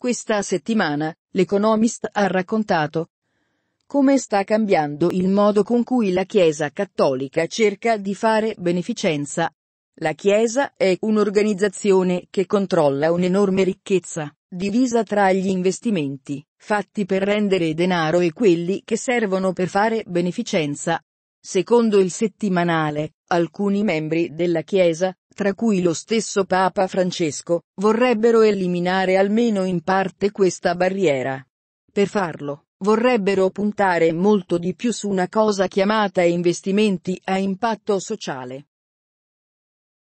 Questa settimana, l'Economist ha raccontato come sta cambiando il modo con cui la Chiesa cattolica cerca di fare beneficenza. La Chiesa è un'organizzazione che controlla un'enorme ricchezza, divisa tra gli investimenti, fatti per rendere denaro e quelli che servono per fare beneficenza. Secondo il settimanale, alcuni membri della Chiesa tra cui lo stesso Papa Francesco, vorrebbero eliminare almeno in parte questa barriera. Per farlo, vorrebbero puntare molto di più su una cosa chiamata investimenti a impatto sociale.